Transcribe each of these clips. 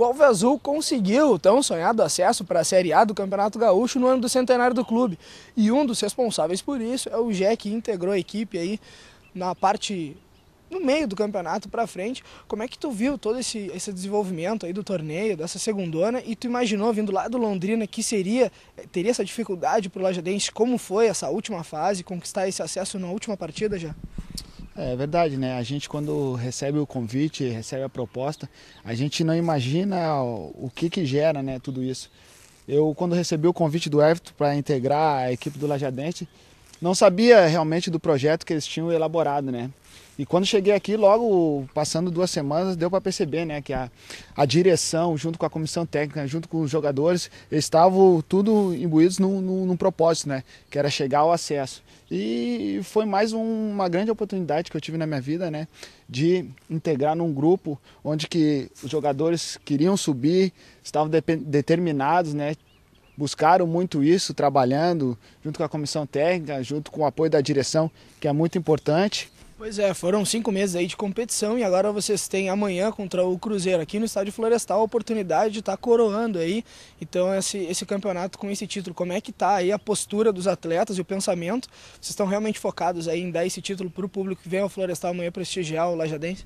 o Alves Azul conseguiu o tão sonhado acesso para a Série A do Campeonato Gaúcho no ano do centenário do clube. E um dos responsáveis por isso é o Jé, que integrou a equipe aí na parte no meio do campeonato para frente. Como é que tu viu todo esse, esse desenvolvimento aí do torneio, dessa segundona, e tu imaginou vindo lá do Londrina que seria teria essa dificuldade para o Lajadense? Como foi essa última fase, conquistar esse acesso na última partida já? É verdade, né? A gente quando recebe o convite, recebe a proposta, a gente não imagina o que que gera, né, tudo isso. Eu quando recebi o convite do Everton para integrar a equipe do Lajadente, não sabia realmente do projeto que eles tinham elaborado, né? E quando cheguei aqui, logo passando duas semanas, deu para perceber, né, que a, a direção, junto com a comissão técnica, junto com os jogadores, estavam tudo imbuídos num, num, num propósito, né, que era chegar ao acesso. E foi mais um, uma grande oportunidade que eu tive na minha vida, né, de integrar num grupo onde que os jogadores queriam subir, estavam de, determinados, né, buscaram muito isso, trabalhando junto com a comissão técnica, junto com o apoio da direção, que é muito importante. Pois é, foram cinco meses aí de competição e agora vocês têm amanhã contra o Cruzeiro aqui no Estádio Florestal a oportunidade de estar tá coroando aí, então, esse, esse campeonato com esse título. Como é que está aí a postura dos atletas e o pensamento? Vocês estão realmente focados aí em dar esse título para o público que vem ao Florestal amanhã prestigiar o Lajadense?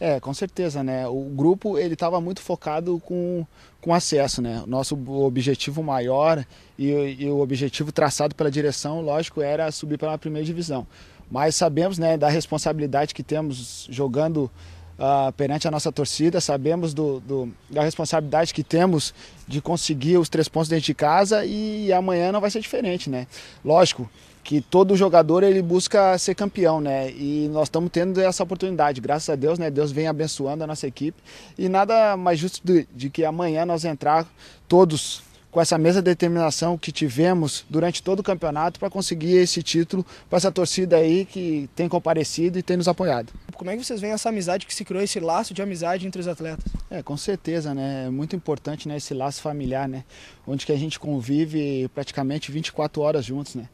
É, com certeza, né? O grupo ele estava muito focado com, com acesso, né? Nosso objetivo maior e, e o objetivo traçado pela direção, lógico, era subir para a primeira divisão mas sabemos né, da responsabilidade que temos jogando uh, perante a nossa torcida, sabemos do, do, da responsabilidade que temos de conseguir os três pontos dentro de casa e amanhã não vai ser diferente, né? Lógico que todo jogador ele busca ser campeão, né? E nós estamos tendo essa oportunidade, graças a Deus, né? Deus vem abençoando a nossa equipe e nada mais justo de, de que amanhã nós entrar todos com essa mesma determinação que tivemos durante todo o campeonato para conseguir esse título para essa torcida aí que tem comparecido e tem nos apoiado. Como é que vocês veem essa amizade que se criou, esse laço de amizade entre os atletas? É, com certeza, né? É muito importante né, esse laço familiar, né? Onde que a gente convive praticamente 24 horas juntos, né?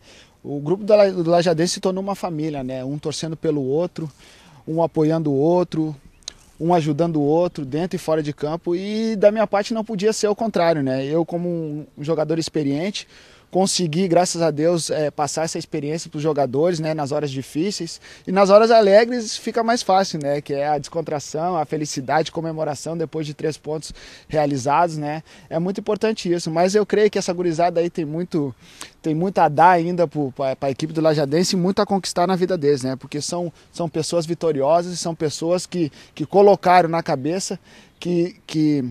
O grupo do Lajadense se tornou uma família, né? Um torcendo pelo outro, um apoiando o outro, um ajudando o outro dentro e fora de campo. E da minha parte não podia ser o contrário, né? Eu, como um jogador experiente, conseguir, graças a Deus, é, passar essa experiência para os jogadores, né, nas horas difíceis. E nas horas alegres fica mais fácil, né, que é a descontração, a felicidade, comemoração depois de três pontos realizados, né. É muito importante isso, mas eu creio que essa gurizada aí tem muito, tem muito a dar ainda para a equipe do Lajadense e muito a conquistar na vida deles, né, porque são, são pessoas vitoriosas, são pessoas que, que colocaram na cabeça que, que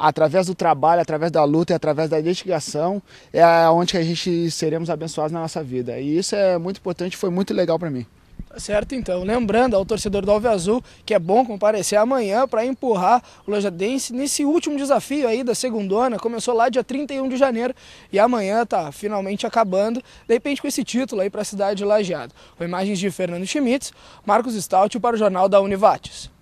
através do trabalho, através da luta e através da investigação é onde a gente seremos abençoados na nossa vida. E isso é muito importante, foi muito legal para mim. Tá certo, então. Lembrando ao torcedor do Alve Azul que é bom comparecer amanhã para empurrar o Lajadense nesse último desafio aí da segundona. Começou lá dia 31 de janeiro e amanhã tá finalmente acabando, de repente com esse título aí para a cidade de Lajeado. Com imagens de Fernando Schmitz, Marcos Stout para o Jornal da Univates.